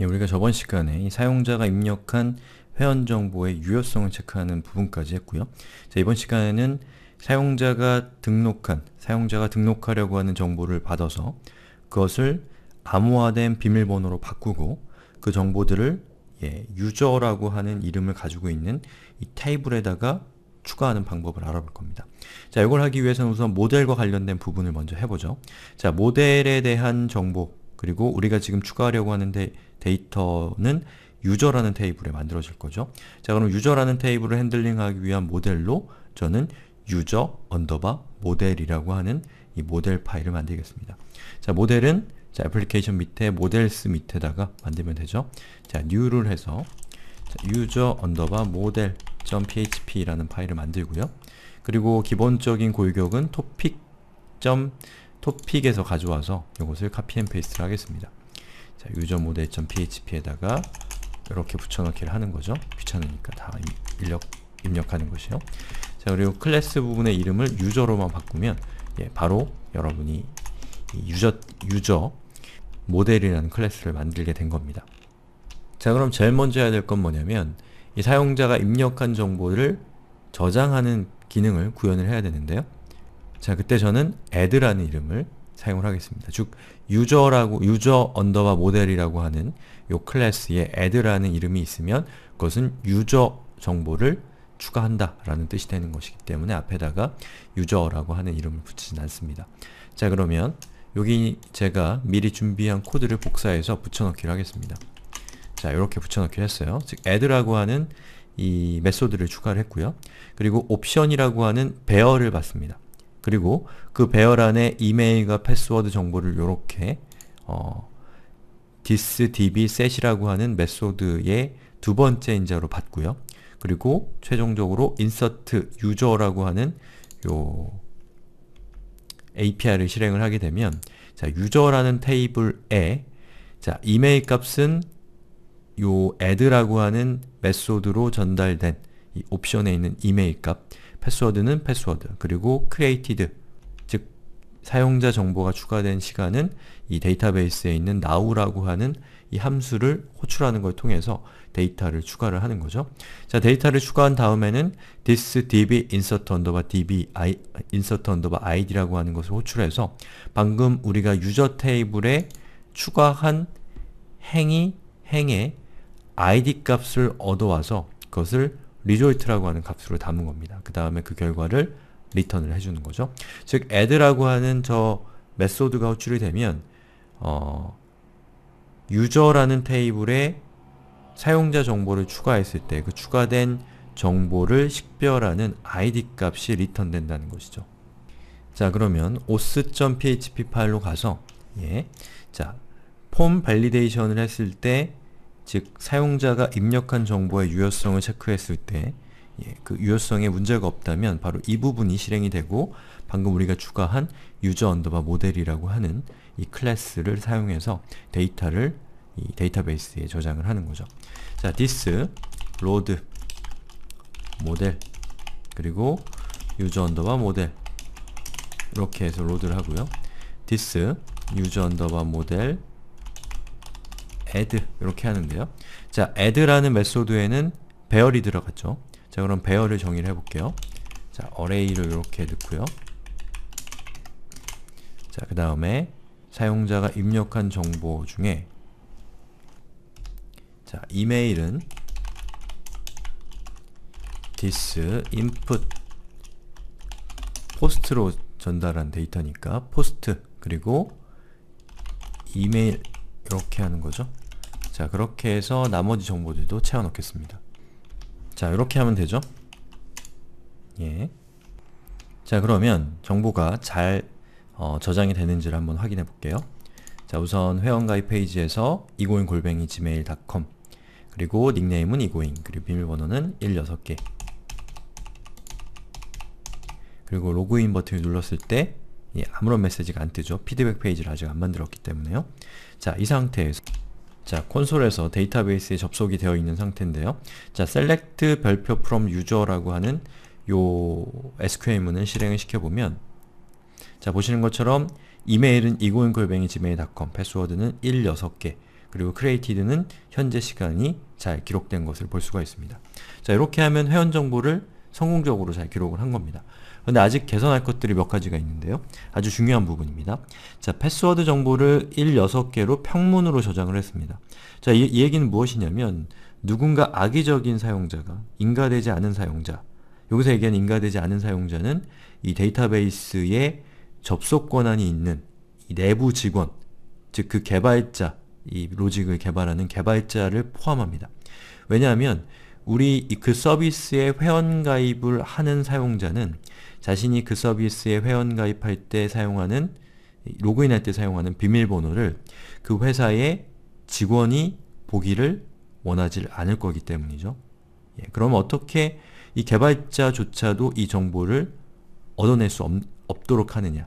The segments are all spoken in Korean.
예, 우리가 저번 시간에 사용자가 입력한 회원 정보의 유효성을 체크하는 부분까지 했고요. 자, 이번 시간에는 사용자가 등록한, 사용자가 등록하려고 하는 정보를 받아서 그것을 암호화된 비밀번호로 바꾸고 그 정보들을 예, 유저라고 하는 이름을 가지고 있는 이 테이블에다가 추가하는 방법을 알아볼 겁니다. 자, 이걸 하기 위해서는 우선 모델과 관련된 부분을 먼저 해보죠. 자, 모델에 대한 정보, 그리고 우리가 지금 추가하려고 하는 데, 데이터는 유저라는 테이블에 만들어질 거죠. 자 그럼 유저라는 테이블을 핸들링하기 위한 모델로 저는 유저 언더바 모델이라고 하는 이 모델 파일을 만들겠습니다. 자 모델은 자 애플리케이션 밑에 모델스 밑에다가 만들면 되죠. 자 new를 해서 유저 언더바 모델.php라는 파일을 만들고요. 그리고 기본적인 골격은 topic. 토픽에서 가져와서 이것을 카피 앤 페이스트를 하겠습니다. 자, 유저 모델.php에다가 이렇게 붙여넣기를 하는 거죠. 귀찮으니까 다 입력, 입력하는 것이요. 자, 그리고 클래스 부분의 이름을 유저로만 바꾸면 예, 바로 여러분이 유저, 유저 모델이라는 클래스를 만들게 된 겁니다. 자 그럼 제일 먼저 해야 될 건 뭐냐면 이 사용자가 입력한 정보를 저장하는 기능을 구현을 해야 되는데요. 자, 그때 저는 add라는 이름을 사용을 하겠습니다. 즉, 유저라고, 유저 언더바 모델이라고 하는 요 클래스에 add라는 이름이 있으면 그것은 유저 정보를 추가한다 라는 뜻이 되는 것이기 때문에 앞에다가 유저라고 하는 이름을 붙이진 않습니다. 자, 그러면 여기 제가 미리 준비한 코드를 복사해서 붙여넣기를 하겠습니다. 자, 이렇게 붙여넣기를 했어요. 즉, add라고 하는 이 메소드를 추가를 했고요. 그리고 옵션이라고 하는 배열을 받습니다. 그리고 그 배열 안에 이메일과 패스워드 정보를 이렇게 어, disdb set이라고 하는 메소드의 두 번째 인자로 받고요. 그리고 최종적으로 insert user라고 하는 요 API를 실행을 하게 되면 자, 유저라는 테이블에 자, 이메일 값은 요 add라고 하는 메소드로 전달된 옵션에 있는 이메일 값 패스워드는 패스워드, 그리고 created, 즉 사용자 정보가 추가된 시간은 이 데이터베이스에 있는 now라고 하는 이 함수를 호출하는 걸 통해서 데이터를 추가를 하는 거죠. 자, 데이터를 추가한 다음에는 this db insert underbar db i, n s e r t underbar id라고 하는 것을 호출해서 방금 우리가 유저 테이블에 추가한 행이 행의 id 값을 얻어와서 그것을 리졸트라고 하는 값으로 담은 겁니다. 그 다음에 그 결과를 리턴을 해주는 거죠. 즉, add라고 하는 저 메소드가 호출이 되면 어, 유저라는 테이블에 사용자 정보를 추가했을 때 그 추가된 정보를 식별하는 id 값이 리턴된다는 것이죠. 자 그러면 os.php 파일로 가서 예, 자, 폼 밸리데이션을 했을 때즉 사용자가 입력한 정보의 유효성을 체크했을 때그 예, 유효성에 문제가 없다면 바로 이 부분이 실행이 되고 방금 우리가 추가한 유저 언더바 모델이라고 하는 이 클래스를 사용해서 데이터를 이 데이터베이스에 저장을 하는 거죠. 자, this load 모델 그리고 유저 언더바 모델 이렇게 해서 로드를 하고요. this 유저 언더바 모델 add 이렇게 하는데요. 자, add라는 메소드에는 배열이 들어갔죠. 자, 그럼 배열을 정의를 해볼게요. 자, array를 이렇게 넣고요. 자, 그 다음에 사용자가 입력한 정보 중에 자, 이메일은 this input 포스트로 전달한 데이터니까 포스트 그리고 이메일 이렇게 하는 거죠. 자 그렇게 해서 나머지 정보들도 채워 넣겠습니다 자 이렇게 하면 되죠 예. 자 그러면 정보가 잘 어, 저장이 되는지를 한번 확인해 볼게요 자 우선 회원가입 페이지에서 이고잉 골뱅이 gmail.com 그리고 닉네임은 이고잉 그리고 비밀번호는 16개 그리고 로그인 버튼을 눌렀을 때 예, 아무런 메시지가 안 뜨죠 피드백 페이지를 아직 안 만들었기 때문에요 자이 상태에서 자, 콘솔에서 데이터베이스에 접속이 되어 있는 상태인데요. 자, select 별표 from user라고 하는 요 SQL문을 실행을 시켜보면 자, 보시는 것처럼 이메일은 e g g o o n l 이고인 g 뱅 m 지메일.com, 패스워드는 1, 6개, 그리고 c 크레이티드는 현재 시간이 잘 기록된 것을 볼 수가 있습니다. 자, 이렇게 하면 회원 정보를 성공적으로 잘 기록을 한 겁니다. 근데 아직 개선할 것들이 몇 가지가 있는데요. 아주 중요한 부분입니다. 자, 패스워드 정보를 1, 6개로 평문으로 저장을 했습니다. 자, 이, 이 얘기는 무엇이냐면 누군가 악의적인 사용자가 인가되지 않은 사용자 여기서 얘기하는 인가되지 않은 사용자는 이 데이터베이스에 접속 권한이 있는 내부 직원, 즉 그 개발자, 이 로직을 개발하는 개발자를 포함합니다. 왜냐하면 우리 그 서비스에 회원가입을 하는 사용자는 자신이 그 서비스에 회원가입할 때 사용하는 로그인할 때 사용하는 비밀번호를 그 회사의 직원이 보기를 원하지 않을 거기 때문이죠. 예, 그럼 어떻게 이 개발자조차도 이 정보를 얻어낼 수 없, 도록 하느냐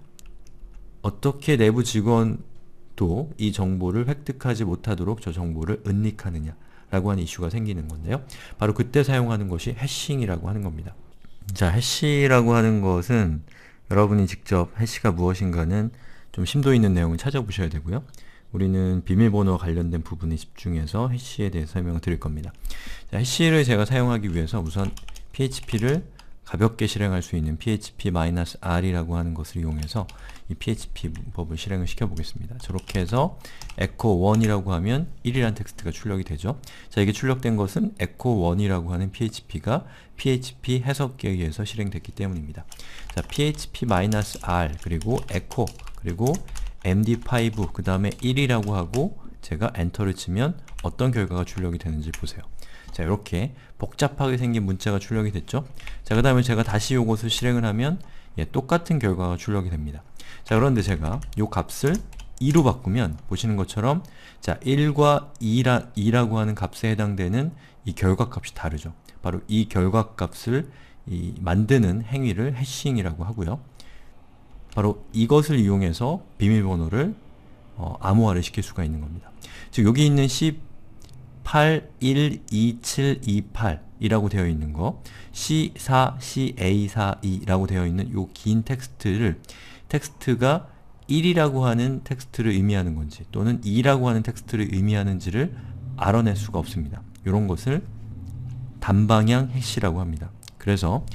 어떻게 내부 직원도 이 정보를 획득하지 못하도록 저 정보를 은닉하느냐 라고 하는 이슈가 생기는 건데요. 바로 그때 사용하는 것이 해싱이라고 하는 겁니다. 자, 해시라고 하는 것은 여러분이 직접 해시가 무엇인가는 좀 심도 있는 내용을 찾아보셔야 되고요. 우리는 비밀번호와 관련된 부분에 집중해서 해시에 대해 설명을 드릴 겁니다. 자, 해시를 제가 사용하기 위해서 우선 PHP를 가볍게 실행할 수 있는 php-r이라고 하는 것을 이용해서 이 php 법을 실행을 시켜보겠습니다. 저렇게 해서 echo1이라고 하면 1이라는 텍스트가 출력이 되죠. 자, 이게 출력된 것은 echo1이라고 하는 php가 php 해석기에 의해서 실행됐기 때문입니다. 자, php-r 그리고 echo 그리고 md5 그 다음에 1이라고 하고 제가 엔터를 치면 어떤 결과가 출력이 되는지 보세요. 자, 이렇게 복잡하게 생긴 문자가 출력이 됐죠. 자, 그 다음에 제가 다시 요것을 실행을 하면 예, 똑같은 결과가 출력이 됩니다. 자, 그런데 제가 요 값을 2로 바꾸면 보시는 것처럼 자 1과 2라, 2라고 하는 값에 해당되는 이 결과값이 다르죠. 바로 이 결과값을 이 만드는 행위를 해싱이라고 하고요. 바로 이것을 이용해서 비밀번호를 어, 암호화를 시킬 수가 있는 겁니다. 즉 여기 있는 C 812728 이라고 되어 있는 거 C4CA42 라고 되어 있는 요긴 텍스트를 텍스트가 1이라고 하는 텍스트를 의미하는 건지 또는 2라고 하는 텍스트를 의미하는지를 알아낼 수가 없습니다. 이런 것을 단방향 해시라고 합니다. 그래서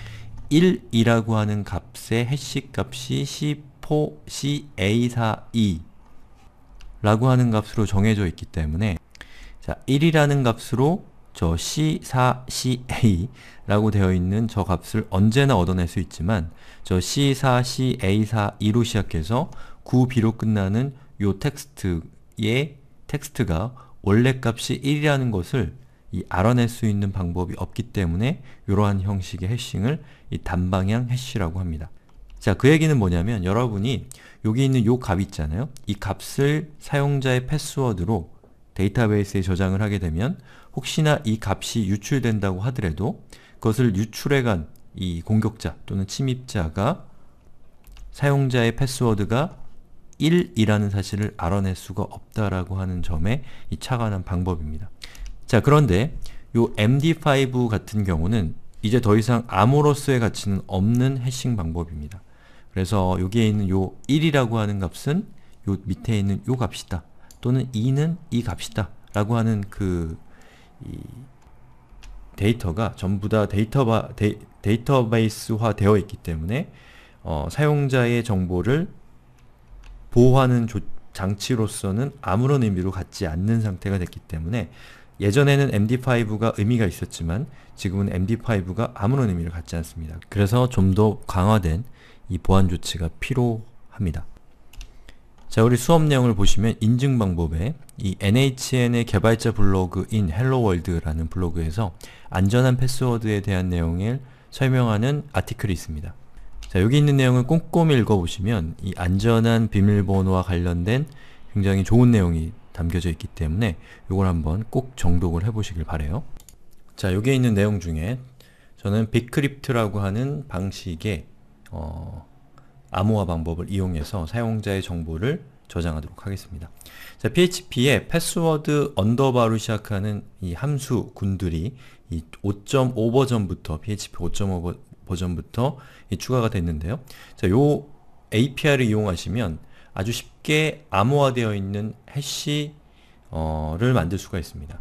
1이라고 하는 값의 해시 값이 C4CA42 라고 하는 값으로 정해져 있기 때문에 자, 1이라는 값으로 저 C4CA라고 되어 있는 저 값을 언제나 얻어낼 수 있지만 저 C4CA4 2로 시작해서 9B로 끝나는 요 텍스트의 텍스트가 원래 값이 1이라는 것을 이 알아낼 수 있는 방법이 없기 때문에 이러한 형식의 해싱을 이 단방향 해시라고 합니다. 자, 그 얘기는 뭐냐면 여러분이 여기 있는 요값 있잖아요. 이 값을 사용자의 패스워드로 데이터베이스에 저장을 하게 되면 혹시나 이 값이 유출된다고 하더라도 그것을 유출해간 이 공격자 또는 침입자가 사용자의 패스워드가 1이라는 사실을 알아낼 수가 없다라고 하는 점에 이 착안한 방법입니다. 자 그런데 이 MD5 같은 경우는 이제 더 이상 암호로서의 가치는 없는 해싱 방법입니다. 그래서 여기에 있는 요 1이라고 하는 값은 요 밑에 있는 요 값이다. 또는 2는 이 값이다 라고 하는 그 데이터가 전부 다 데이터바, 데 데이터베이스화 되어 있기 때문에 어, 사용자의 정보를 보호하는 조, 장치로서는 아무런 의미로 갖지 않는 상태가 됐기 때문에 예전에는 MD5가 의미가 있었지만 지금은 MD5가 아무런 의미를 갖지 않습니다. 그래서 좀 더 강화된 이 보안 조치가 필요합니다. 자, 우리 수업 내용을 보시면 인증 방법에 이 NHN의 개발자 블로그인 헬로월드라는 블로그에서 안전한 패스워드에 대한 내용을 설명하는 아티클이 있습니다. 자, 여기 있는 내용을 꼼꼼히 읽어보시면 이 안전한 비밀번호와 관련된 굉장히 좋은 내용이 담겨져 있기 때문에 이걸 한번 꼭 정독을 해보시길 바래요. 자, 여기에 있는 내용 중에 저는 빅크립트라고 하는 방식의 어, 암호화 방법을 이용해서 사용자의 정보를 저장하도록 하겠습니다. 자, PHP의 패스워드 언더바로 시작하는 이 함수 군들이 이 5.5 버전부터 PHP 5.5 버전부터 추가가 됐는데요. 자, 요 API를 이용하시면 아주 쉽게 암호화되어 있는 해시를 어, 만들 수가 있습니다.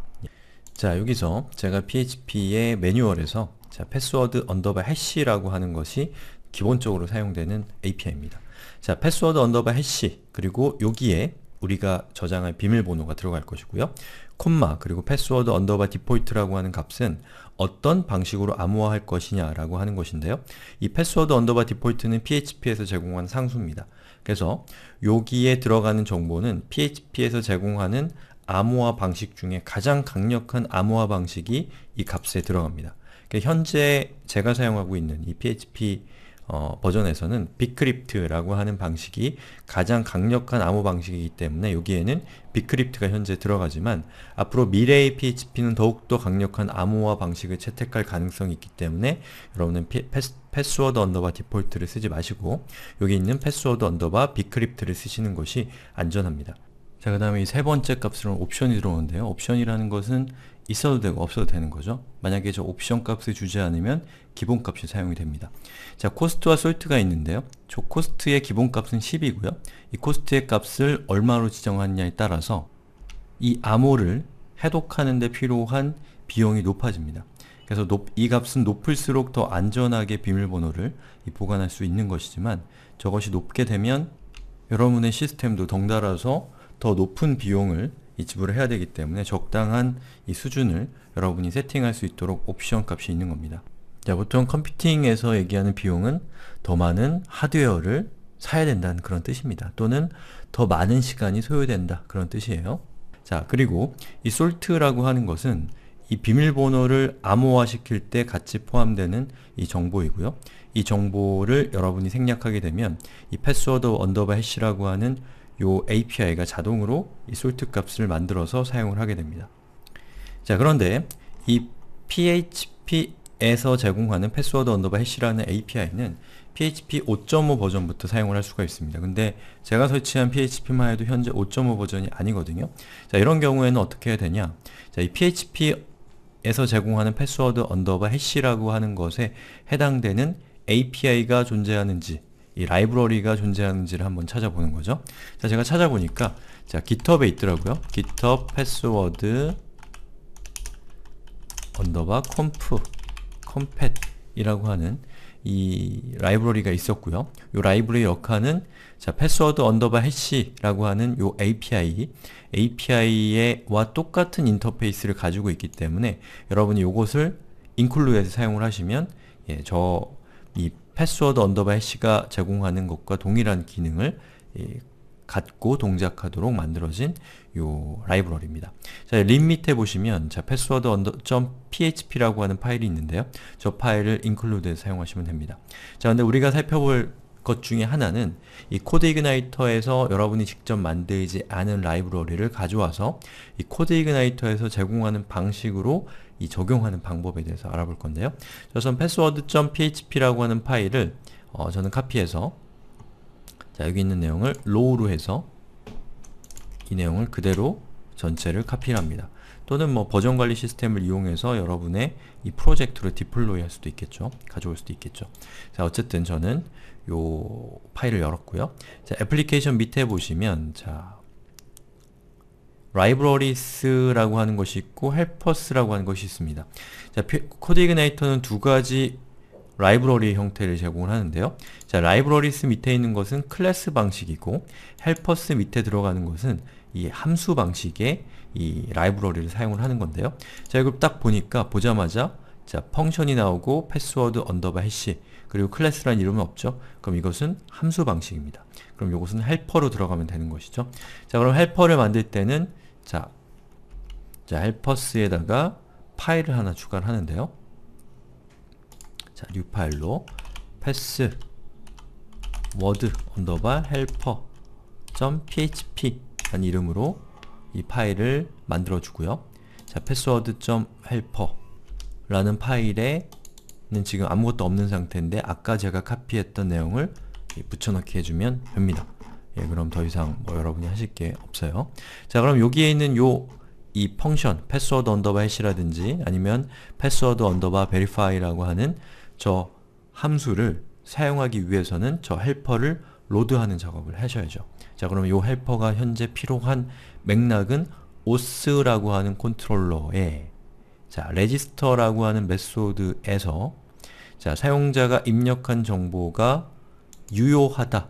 자, 여기서 제가 PHP의 매뉴얼에서 자, 패스워드 언더바 해시라고 하는 것이 기본적으로 사용되는 API입니다. 자, 패스워드 언더바 해시 그리고 여기에 우리가 저장할 비밀번호가 들어갈 것이고요. 콤마 그리고 패스워드 언더바 디폴트라고 하는 값은 어떤 방식으로 암호화할 것이냐라고 하는 것인데요. 이 패스워드 언더바 디폴트는 PHP에서 제공한 상수입니다. 그래서 여기에 들어가는 정보는 PHP에서 제공하는 암호화 방식 중에 가장 강력한 암호화 방식이 이 값에 들어갑니다. 그러니까 현재 제가 사용하고 있는 이 PHP 어, 버전에서는 비크립트라고 하는 방식이 가장 강력한 암호 방식이기 때문에 여기에는 비크립트가 현재 들어가지만 앞으로 미래의 PHP는 더욱더 강력한 암호화 방식을 채택할 가능성이 있기 때문에 여러분은 피, 패스, 패스워드 언더바 디폴트를 쓰지 마시고 여기 있는 패스워드 언더바 비크립트를 쓰시는 것이 안전합니다. 자, 그 다음에 이 세 번째 값으로는 옵션이 들어오는데요. 옵션이라는 것은 있어도 되고 없어도 되는 거죠. 만약에 저 옵션 값을 주지 않으면 기본값이 사용이 됩니다. 자, 코스트와 솔트가 있는데요. 저 코스트의 기본값은 10이고요. 이 코스트의 값을 얼마로 지정하느냐에 따라서 이 암호를 해독하는 데 필요한 비용이 높아집니다. 그래서 높, 이 값은 높을수록 더 안전하게 비밀번호를 보관할 수 있는 것이지만 저것이 높게 되면 여러분의 시스템도 덩달아서 더 높은 비용을 이 지불을 해야 되기 때문에 적당한 이 수준을 여러분이 세팅할 수 있도록 옵션 값이 있는 겁니다. 자, 보통 컴퓨팅에서 얘기하는 비용은 더 많은 하드웨어를 사야 된다는 그런 뜻입니다. 또는 더 많은 시간이 소요된다 그런 뜻이에요. 자, 그리고 이 솔트라고 하는 것은 이 비밀번호를 암호화시킬 때 같이 포함되는 이 정보이고요. 이 정보를 여러분이 생략하게 되면 이 패스워드 언더바 해시라고 하는 요 API가 자동으로 이 솔트 값을 만들어서 사용을 하게 됩니다. 자 그런데 이 PHP에서 제공하는 패스워드 언더바 해시라는 API는 PHP 5.5 버전부터 사용을 할 수가 있습니다. 근데 제가 설치한 PHP만 해도 현재 5.5 버전이 아니거든요. 자 이런 경우에는 어떻게 해야 되냐 자이 PHP에서 제공하는 패스워드 언더바 해시라고 하는 것에 해당되는 API가 존재하는지 이 라이브러리가 존재하는지를 한번 찾아보는 거죠. 자, 제가 찾아보니까 자, github에 있더라고요. github 패스워드 언더바 컴프 컴팻이라고 하는 이 라이브러리가 있었고요. 이 라이브러리 역할은 자 패스워드 언더바 해시라고 하는 요 API API와 똑같은 인터페이스를 가지고 있기 때문에 여러분이 요것을 인클루에서 사용을 하시면 예, 저이 패스워드 언더바 해시가 제공하는 것과 동일한 기능을 예, 갖고 동작하도록 만들어진 요 라이브러리입니다. 자, 림 밑에 보시면 자, 패스워드 언더 .php라고 하는 파일이 있는데요. 저 파일을 include에 사용하시면 됩니다. 자, 근데 우리가 살펴볼 것 중에 하나는 이 코드 이그나이터에서 여러분이 직접 만들지 않은 라이브러리를 가져와서 이 코드 이그나이터에서 제공하는 방식으로 이 적용하는 방법에 대해서 알아볼 건데요. 우선 password.php라고 하는 파일을 어, 저는 카피해서 자 여기 있는 내용을 r o 로 해서 이 내용을 그대로 전체를 카피를 합니다. 또는 뭐 버전 관리 시스템을 이용해서 여러분의 이 프로젝트로 디플로이 할 수도 있겠죠. 가져올 수도 있겠죠. 자 어쨌든 저는 요 파일을 열었고요. 자, 애플리케이션 밑에 보시면 자, l i b r a r 라고 하는 것이 있고 헬퍼스라고 하는 것이 있습니다. 자, 코디그네이터는 두 가지 라이브러리 형태를 제공 하는데요. 자, 라이브러리스 밑에 있는 것은 클래스 방식이고 헬퍼스 밑에 들어가는 것은 이 함수 방식의 이 라이브러리를 사용을 하는 건데요. 자, 이걸 딱 보니까 보자마자 자, 펑션이 나오고 패스워드 언더바 해시 그리고 클래스란 이름은 없죠. 그럼 이것은 함수 방식입니다. 그럼 이것은 헬퍼로 들어가면 되는 것이죠. 자 그럼 헬퍼를 만들 때는 자, 자 헬퍼스에다가 파일을 하나 추가를 하는데요. 자, 뉴 파일로 패스 워드 언더바 헬퍼 .php라는 이름으로 이 파일을 만들어 주고요. 자, 패스워드.helper라는 파일에 는 지금 아무것도 없는 상태인데 아까 제가 카피했던 내용을 붙여넣기 해주면 됩니다. 예, 그럼 더 이상 뭐 여러분이 하실 게 없어요. 자, 그럼 여기에 있는 요 이 펑션, 패스워드 언더바 해시라든지 아니면 패스워드 언더바 베리파이라고 하는 저 함수를 사용하기 위해서는 저 헬퍼를 로드하는 작업을 하셔야죠. 자, 그럼 요 헬퍼가 현재 필요한 맥락은 os라고 하는 컨트롤러에 자, 레지스터라고 하는 메소드에서 자, 사용자가 입력한 정보가 유효하다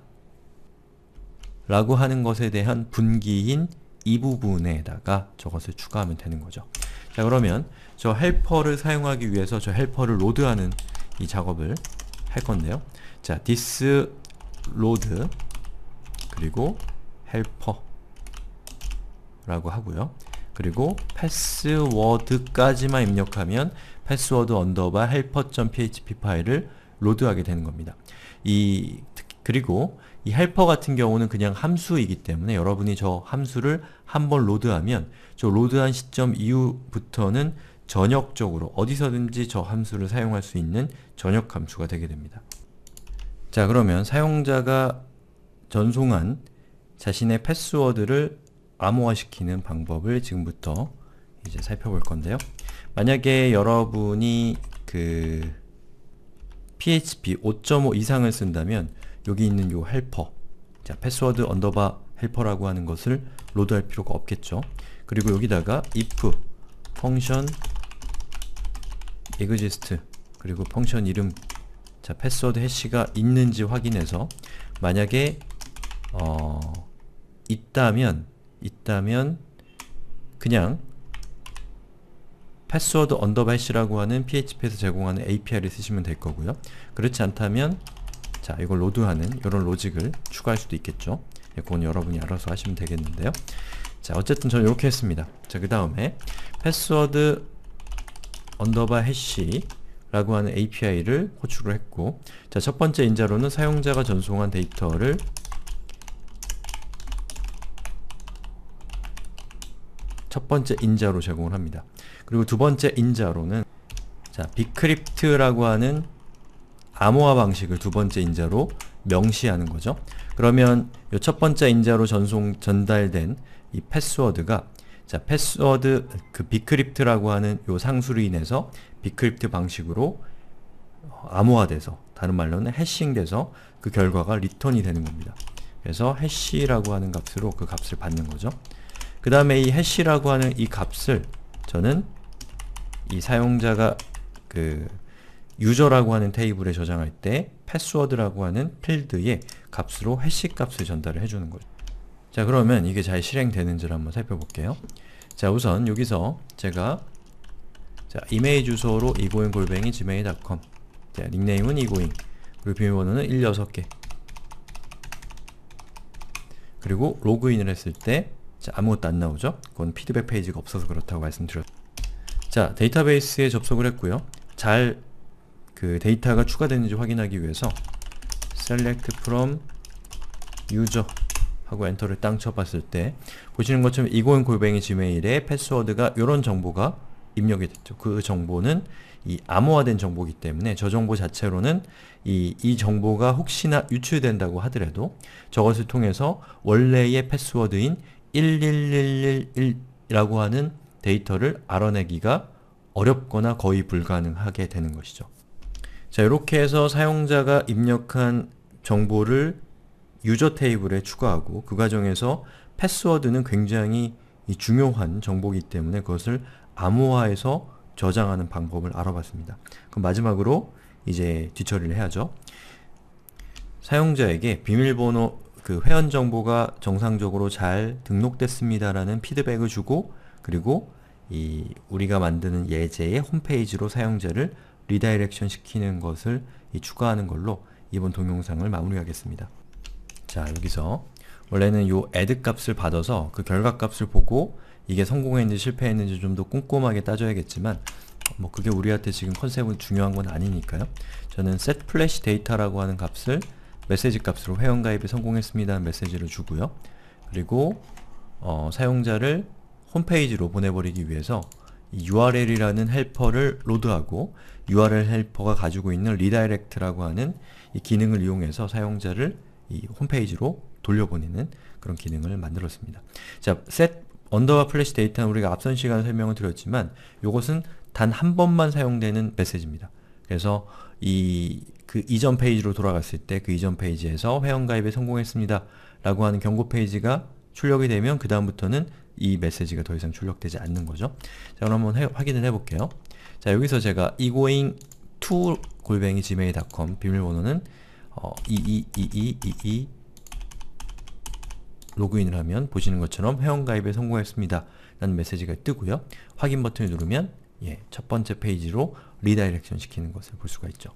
라고 하는 것에 대한 분기인 이 부분에다가 저것을 추가하면 되는 거죠. 자 그러면 저 헬퍼를 사용하기 위해서 저 헬퍼를 로드하는 이 작업을 할 건데요. 자 this load 그리고 헬퍼 라고 하고요. 그리고 패스워드까지만 입력하면 패스워드 언더바 helper.php 파일을 로드하게 되는 겁니다. 이 그리고 이 헬퍼 같은 경우는 그냥 함수이기 때문에 여러분이 저 함수를 한 번 로드하면 저 로드한 시점 이후부터는 전역적으로 어디서든지 저 함수를 사용할 수 있는 전역 함수가 되게 됩니다. 자 그러면 사용자가 전송한 자신의 패스워드를 암호화시키는 방법을 지금부터 이제 살펴볼 건데요. 만약에 여러분이 그 PHP 5.5 이상을 쓴다면 여기 있는 요 헬퍼 자 패스워드 언더바 헬퍼라고 하는 것을 로드할 필요가 없겠죠 그리고 여기다가 if 펑션 exist 그리고 펑션 이름 자 패스워드 해시가 있는지 확인해서 만약에 어 있다면 있다면 그냥 패스워드 언더바 이시라고 하는 PHP에서 제공하는 API를 쓰시면 될 거고요. 그렇지 않다면 자 이걸 로드하는 이런 로직을 추가할 수도 있겠죠. 예, 그건 여러분이 알아서 하시면 되겠는데요. 자 어쨌든 저는 이렇게 했습니다. 자그 다음에 패스워드 언더바 해시 라고 하는 API를 호출을 했고 자 첫번째 인자로는 사용자가 전송한 데이터를 첫번째 인자로 제공을 합니다. 그리고 두 번째 인자로는 자, 비크립트라고 하는 암호화 방식을 두 번째 인자로 명시하는 거죠. 그러면 이 첫 번째 인자로 전송 전달된 이 패스워드가 자, 패스워드 그 비크립트라고 하는 요 상수로 인해서 비크립트 방식으로 암호화돼서 다른 말로는 해싱돼서 그 결과가 리턴이 되는 겁니다. 그래서 해시라고 하는 값으로 그 값을 받는 거죠. 그 다음에 이 해시라고 하는 이 값을 저는 이 사용자가 그 유저라고 하는 테이블에 저장할 때 패스워드라고 하는 필드에 값으로 해식값을 전달을 해주는 거죠. 자 그러면 이게 잘 실행되는지를 한번 살펴볼게요. 자 우선 여기서 제가 자 이메일 주소로 이고잉골뱅이 gmail.com 자 닉네임은 이고잉 그리고 비밀번호는 16개 그리고 로그인을 했을 때 자, 아무것도 안 나오죠? 그건 피드백 페이지가 없어서 그렇다고 말씀드렸죠. 자, 데이터베이스에 접속을 했고요. 잘 그 데이터가 추가됐는지 확인하기 위해서 select from user 하고 엔터를 땅 쳐봤을 때 보시는 것처럼 이고인 골뱅이 지메일의 패스워드가 이런 정보가 입력이 됐죠. 그 정보는 이 암호화된 정보이기 때문에 저 정보 자체로는 이, 이 정보가 혹시나 유출된다고 하더라도 저것을 통해서 원래의 패스워드인 11111이라고 하는 데이터를 알아내기가 어렵거나 거의 불가능하게 되는 것이죠. 자, 이렇게 해서 사용자가 입력한 정보를 유저 테이블에 추가하고 그 과정에서 패스워드는 굉장히 중요한 정보이기 때문에 그것을 암호화해서 저장하는 방법을 알아봤습니다. 그럼 마지막으로 이제 뒤처리를 해야죠. 사용자에게 비밀번호 그 회원 정보가 정상적으로 잘 등록됐습니다라는 피드백을 주고 그리고 이 우리가 만드는 예제의 홈페이지로 사용자를 리다이렉션 시키는 것을 추가하는 걸로 이번 동영상을 마무리하겠습니다. 자 여기서 원래는 요 add 값을 받아서 그 결과 값을 보고 이게 성공했는지 실패했는지 좀 더 꼼꼼하게 따져야겠지만 뭐 그게 우리한테 지금 컨셉은 중요한 건 아니니까요. 저는 set flash data라고 하는 값을 메시지 값으로 회원가입이 성공했습니다 메시지를 주고요. 그리고 어, 사용자를 홈페이지로 보내버리기 위해서 URL이라는 헬퍼를 로드하고 URL 헬퍼가 가지고 있는 리다이렉트라고 하는 이 기능을 이용해서 사용자를 이 홈페이지로 돌려보내는 그런 기능을 만들었습니다. 자, set 언더와 플래시 데이터는 우리가 앞선 시간에 설명을 드렸지만 이것은 단 한 번만 사용되는 메시지입니다. 그래서 이 그 이전 페이지로 돌아갔을 때 그 이전 페이지에서 회원가입에 성공했습니다 라고 하는 경고 페이지가 출력이 되면 그 다음부터는 이 메시지가 더 이상 출력되지 않는 거죠. 자, 그럼 한번 해, 확인을 해볼게요. 자, 여기서 제가 egoing to 골뱅이 gmail.com 비밀번호는 어, 222222 e e e 로그인을 하면 보시는 것처럼 회원가입에 성공했습니다. 라는 메시지가 뜨고요. 확인 버튼을 누르면 예, 첫 번째 페이지로 리다이렉션 시키는 것을 볼 수가 있죠.